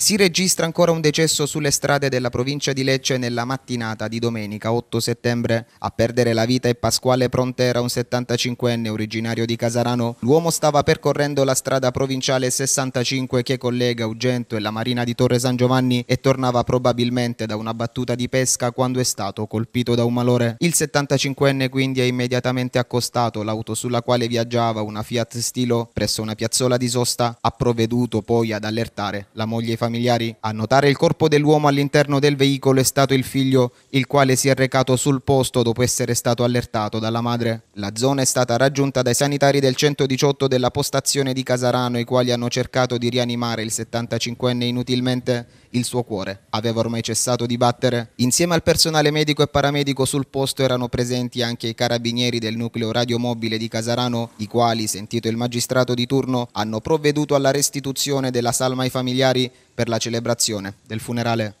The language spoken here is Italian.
Si registra ancora un decesso sulle strade della provincia di Lecce nella mattinata di domenica 8 settembre. A perdere la vita è Pasquale Prontera, un 75enne originario di Casarano. L'uomo stava percorrendo la strada provinciale 65 che collega Ugento e la marina di Torre San Giovanni e tornava probabilmente da una battuta di pesca quando è stato colpito da un malore. Il 75enne quindi ha immediatamente accostato l'auto sulla quale viaggiava una Fiat Stilo presso una piazzola di sosta. Ha provveduto poi ad allertare la moglie e familiare familiari. A notare il corpo dell'uomo all'interno del veicolo è stato il figlio, il quale si è recato sul posto dopo essere stato allertato dalla madre. La zona è stata raggiunta dai sanitari del 118 della postazione di Casarano, i quali hanno cercato di rianimare il 75enne inutilmente. Il suo cuore aveva ormai cessato di battere. Insieme al personale medico e paramedico sul posto erano presenti anche i carabinieri del nucleo radiomobile di Casarano, i quali, sentito il magistrato di turno, hanno provveduto alla restituzione della salma ai familiari per la celebrazione del funerale